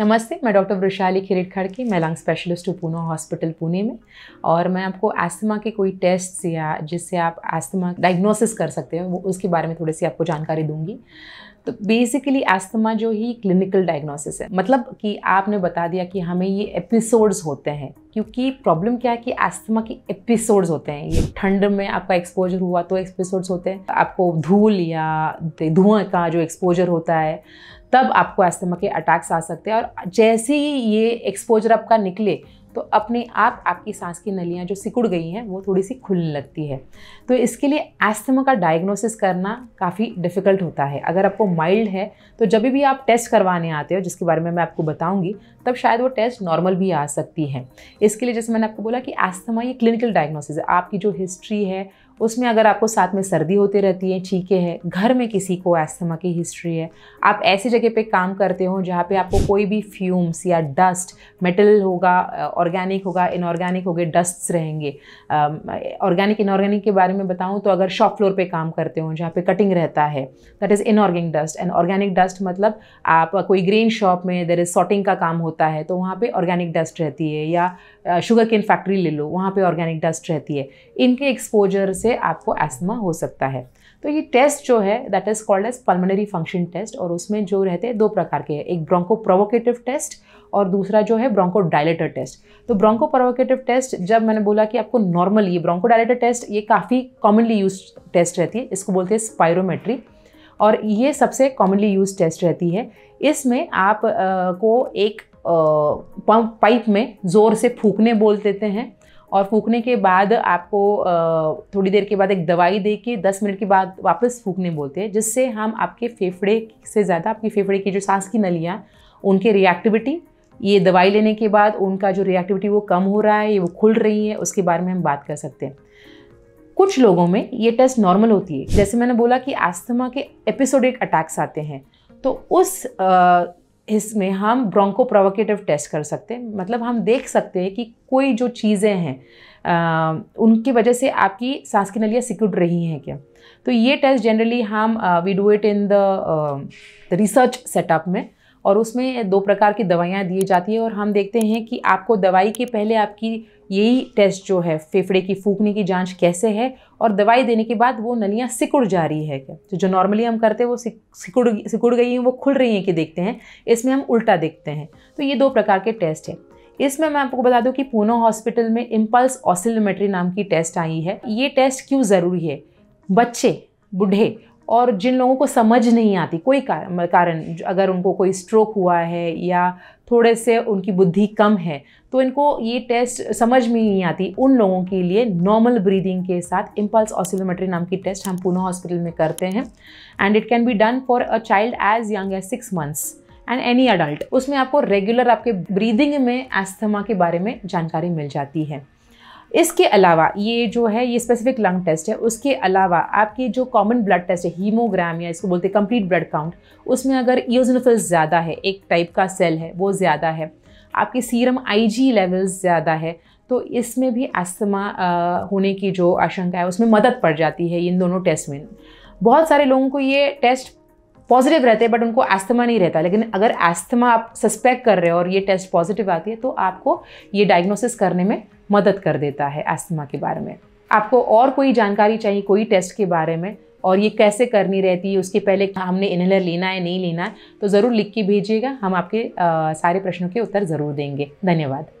नमस्ते मैं डॉक्टर वृशाली खिरेट खड़की मैं लंग स्पेशलिस्ट हूँ पूना हॉस्पिटल पुणे में और मैं आपको एस्थमा के कोई टेस्ट या जिससे आप एस्थमा डायग्नोसिस कर सकते हो वो उसके बारे में थोड़ी सी आपको जानकारी दूंगी तो बेसिकली एस्थमा जो ही क्लिनिकल डायग्नोसिस है मतलब कि आपने बता दिया कि हमें ये एपिसोड्स होते हैं क्योंकि प्रॉब्लम क्या है कि एस्थमा के एपिसोड्स होते हैं ये ठंड में आपका एक्सपोजर हुआ तो एपिसोड्स होते हैं आपको धूल या धुआं का जो एक्सपोजर होता है तब आपको एस्थमा के अटैक्स आ सकते हैं और जैसे ही ये एक्सपोजर आपका निकले तो अपने आप आपकी सांस की नलियाँ जो सिकुड़ गई हैं वो थोड़ी सी खुलने लगती है तो इसके लिए एस्थमा का डायग्नोसिस करना काफ़ी डिफ़िकल्ट होता है अगर आपको माइल्ड है तो जब भी आप टेस्ट करवाने आते हो जिसके बारे में मैं आपको बताऊँगी तब शायद वो टेस्ट नॉर्मल भी आ सकती है इसके लिए जैसे मैंने आपको बोला कि एस्थमा ये क्लिनिकल डायग्नोसिस है आपकी जो हिस्ट्री है उसमें अगर आपको साथ में सर्दी होती रहती है छीके है घर में किसी को एस्थमा की हिस्ट्री है आप ऐसी जगह पे काम करते हो जहाँ पे आपको कोई भी फ्यूम्स या डस्ट मेटल होगा ऑर्गेनिक होगा इनऑर्गेनिक होगे डस्ट्स रहेंगे ऑर्गेनिक इनऑर्गेनिक के बारे में बताऊँ तो अगर शॉप फ्लोर पर काम करते हो जहाँ पर कटिंग रहता है that is inorganic dust and organic dust मतलब आप कोई ग्रीन शॉप में देर इज़ सॉटिंग का काम होता है तो वहाँ पर ऑर्गेनिक डस्ट रहती है या शुगर केन फैक्ट्री ले लो वहाँ पर ऑर्गेनिक डस्ट रहती है इनके एक्सपोजर से से आपको एस्थमा हो सकता है तो ये टेस्ट जो है that is called as pulmonary function test और उसमें जो रहते हैं दो प्रकार के हैं एक ब्रोंको प्रोवोकेटिव टेस्ट और दूसरा जो है ब्रोंको डायलेटर टेस्ट तो ब्रोंको प्रोवोकेटिव टेस्ट जब मैंने बोला कि आपको नॉर्मल ब्रोंको डायलेटर टेस्ट ये काफ़ी कॉमनली यूज टेस्ट रहती है इसको बोलते हैं स्पायरोमेट्री और ये सबसे कॉमनली यूज टेस्ट रहती है इसमें आप आ, को एक पंप पाइप में ज़ोर से फूकने बोल देते हैं और फूकने के बाद आपको थोड़ी देर के बाद एक दवाई दे के दस मिनट के बाद वापस फूकने बोलते हैं जिससे हम आपके फेफड़े से ज़्यादा आपके फेफड़े की जो सांस की नलियाँ उनके रिएक्टिविटी ये दवाई लेने के बाद उनका जो रिएक्टिविटी वो कम हो रहा है ये वो खुल रही है उसके बारे में हम बात कर सकते हैं कुछ लोगों में ये टेस्ट नॉर्मल होती है जैसे मैंने बोला कि आस्थमा के एपिसोडिक अटैक्स आते हैं तो उस इसमें हम ब्रोंको प्रोवोकेटिव टेस्ट कर सकते हैं मतलब हम देख सकते हैं कि कोई जो चीज़ें हैं उनकी वजह से आपकी सांस की नलियाँ सिकुड़ रही हैं क्या तो ये टेस्ट जनरली हम we do it in the research setup में और उसमें दो प्रकार की दवाइयाँ दी जाती है और हम देखते हैं कि आपको दवाई के पहले आपकी यही टेस्ट जो है फेफड़े की फूकने की जांच कैसे है और दवाई देने के बाद वो नलियाँ सिकुड़ जा रही है क्या तो जो नॉर्मली हम करते हैं वो सिकुड़ सिकुड़ गई हैं वो खुल रही हैं कि देखते हैं इसमें हम उल्टा देखते हैं तो ये दो प्रकार के टेस्ट हैं इसमें मैं आपको बता दूं कि पूना हॉस्पिटल में इम्पल्स ऑसिलोमेट्री नाम की टेस्ट आई है ये टेस्ट क्यों ज़रूरी है बच्चे बूढ़े और जिन लोगों को समझ नहीं आती कोई कारण अगर उनको कोई स्ट्रोक हुआ है या थोड़े से उनकी बुद्धि कम है तो इनको ये टेस्ट समझ में नहीं आती उन लोगों के लिए नॉर्मल ब्रीदिंग के साथ इम्पल्स ऑसिलोमेट्री नाम की टेस्ट हम पुणे हॉस्पिटल में करते हैं and it can be done for a child as young as six months and any adult उसमें आपको रेगुलर आपके ब्रीदिंग में एस्थमा के बारे में जानकारी मिल जाती है इसके अलावा ये जो है ये स्पेसिफिक लंग टेस्ट है उसके अलावा आपके जो कॉमन ब्लड टेस्ट है हीमोग्राम या इसको बोलते हैं कंप्लीट ब्लड काउंट उसमें अगर ईजनोफिल्स ज़्यादा है एक टाइप का सेल है वो ज़्यादा है आपके सीरम आईजी लेवल्स ज़्यादा है तो इसमें भी अस्थमा होने की जो आशंका है उसमें मदद पड़ जाती है इन दोनों टेस्ट में बहुत सारे लोगों को ये टेस्ट पॉजिटिव रहते हैं बट उनको अस्थमा नहीं रहता लेकिन अगर अस्थमा आप सस्पेक्ट कर रहे हो और ये टेस्ट पॉजिटिव आती है तो आपको ये डायग्नोसिस करने में मदद कर देता है एस्थमा के बारे में आपको और कोई जानकारी चाहिए कोई टेस्ट के बारे में और ये कैसे करनी रहती है उसके पहले हमने इनहेलर लेना है नहीं लेना है तो ज़रूर लिख के भेजिएगा हम आपके आ, सारे प्रश्नों के उत्तर ज़रूर देंगे धन्यवाद